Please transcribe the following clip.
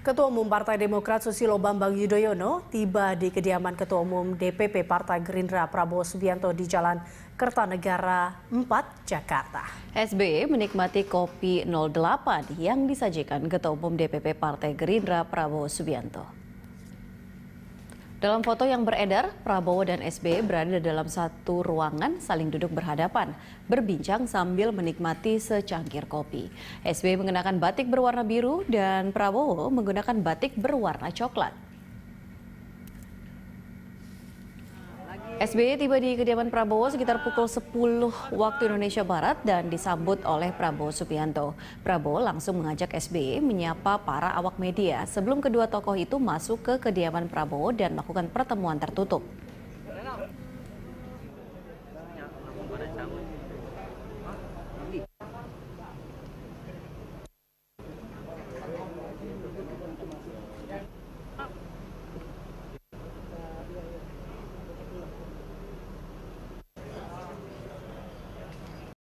Ketua Umum Partai Demokrat Susilo Bambang Yudhoyono tiba di kediaman Ketua Umum DPP Partai Gerindra Prabowo Subianto di Jalan Kertanegara 4, Jakarta. SBY menikmati kopi 08 yang disajikan Ketua Umum DPP Partai Gerindra Prabowo Subianto. Dalam foto yang beredar, Prabowo dan SBY berada dalam satu ruangan saling duduk berhadapan, berbincang sambil menikmati secangkir kopi. SBY mengenakan batik berwarna biru dan Prabowo menggunakan batik berwarna coklat. SBY tiba di kediaman Prabowo sekitar pukul 10 waktu Indonesia Barat dan disambut oleh Prabowo Subianto. Prabowo langsung mengajak SBY menyapa para awak media sebelum kedua tokoh itu masuk ke kediaman Prabowo dan melakukan pertemuan tertutup.